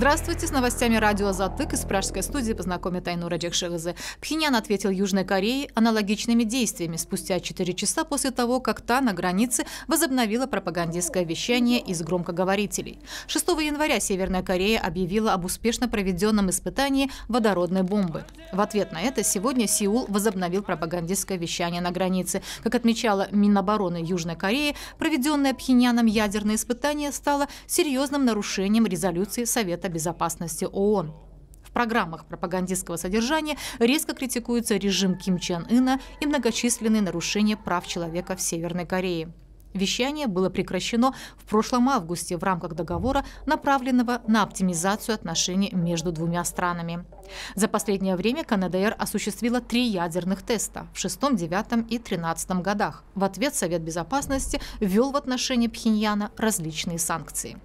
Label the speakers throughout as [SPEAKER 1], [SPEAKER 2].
[SPEAKER 1] Здравствуйте, с новостями радио «Затык» из пражской студии познакомит Айнура Джекшигазы. Пхеньян ответил Южной Корее аналогичными действиями спустя 4 часа после того, как та на границе возобновила пропагандистское вещание из громкоговорителей. 6 января Северная Корея объявила об успешно проведенном испытании водородной бомбы. В ответ на это сегодня Сеул возобновил пропагандистское вещание на границе. Как отмечала Минобороны Южной Кореи, проведенное Пхеньяном ядерное испытание стало серьезным нарушением резолюции Совета безопасности ООН. В программах пропагандистского содержания резко критикуется режим Ким Чен Ына и многочисленные нарушения прав человека в Северной Корее. Вещание было прекращено в прошлом августе в рамках договора, направленного на оптимизацию отношений между двумя странами. За последнее время КНДР осуществила три ядерных теста в шестом, девятом и тринадцатом годах. В ответ Совет Безопасности ввел в отношении Пхеньяна различные санкции.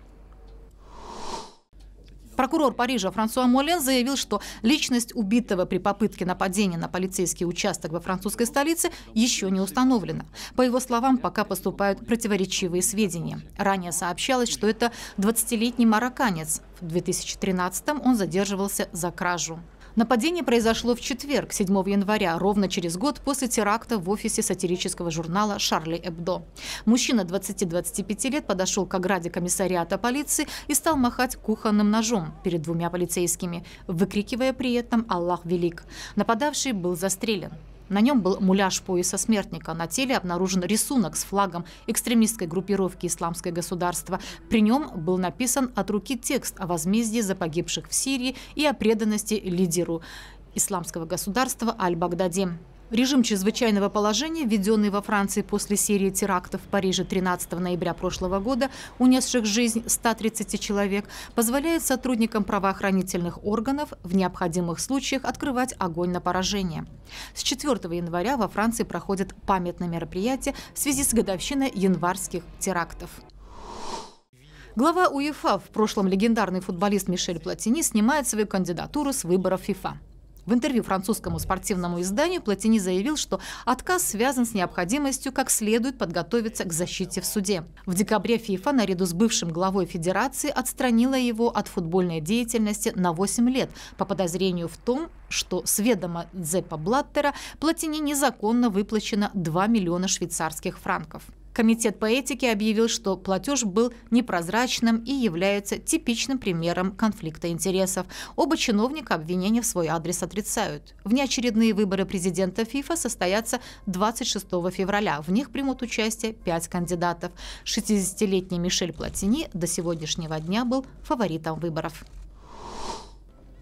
[SPEAKER 1] Прокурор Парижа Франсуа Молен заявил, что личность убитого при попытке нападения на полицейский участок во французской столице еще не установлена. По его словам, пока поступают противоречивые сведения. Ранее сообщалось, что это 20-летний марокканец. В 2013 он задерживался за кражу. Нападение произошло в четверг, 7 января, ровно через год после теракта в офисе сатирического журнала «Шарли Эбдо». Мужчина 20-25 лет подошел к ограде комиссариата полиции и стал махать кухонным ножом перед двумя полицейскими, выкрикивая при этом «Аллах велик». Нападавший был застрелен. На нем был муляж пояса смертника. На теле обнаружен рисунок с флагом экстремистской группировки «Исламское государство». При нем был написан от руки текст о возмездии за погибших в Сирии и о преданности лидеру исламского государства Аль-Багдади. Режим чрезвычайного положения, введенный во Франции после серии терактов в Париже 13 ноября прошлого года, унесших жизнь 130 человек, позволяет сотрудникам правоохранительных органов в необходимых случаях открывать огонь на поражение. С 4 января во Франции проходят памятные мероприятия в связи с годовщиной январских терактов. Глава УЕФА, в прошлом легендарный футболист Мишель Платини, снимает свою кандидатуру с выборов ФИФА. В интервью французскому спортивному изданию Платини заявил, что отказ связан с необходимостью как следует подготовиться к защите в суде. В декабре ФИФА наряду с бывшим главой федерации отстранила его от футбольной деятельности на 8 лет по подозрению в том, что с ведома Дзепа Блаттера Платине незаконно выплачено 2 миллиона швейцарских франков. Комитет по этике объявил, что платеж был непрозрачным и является типичным примером конфликта интересов. Оба чиновника обвинения в свой адрес отрицают. Внеочередные выборы президента ФИФА состоятся 26 февраля. В них примут участие пять кандидатов. 60-летний Мишель Платини до сегодняшнего дня был фаворитом выборов.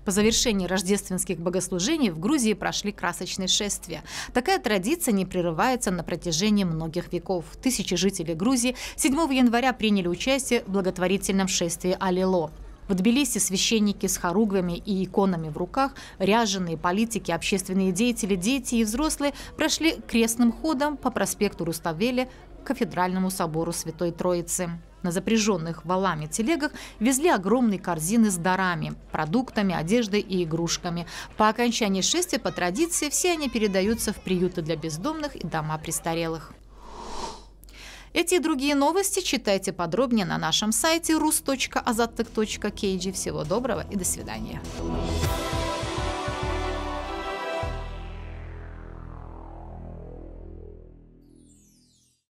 [SPEAKER 1] По завершении рождественских богослужений в Грузии прошли красочные шествия. Такая традиция не прерывается на протяжении многих веков. Тысячи жителей Грузии 7 января приняли участие в благотворительном шествии «Алило». В Тбилиси священники с хоругвами и иконами в руках, ряженые политики, общественные деятели, дети и взрослые прошли крестным ходом по проспекту Руставели к кафедральному собору Святой Троицы. На запряженных валами телегах везли огромные корзины с дарами, продуктами, одеждой и игрушками. По окончании шествия, по традиции, все они передаются в приюты для бездомных и дома престарелых. Эти и другие новости читайте подробнее на нашем сайте rus.azatek.kg. Всего доброго и до свидания.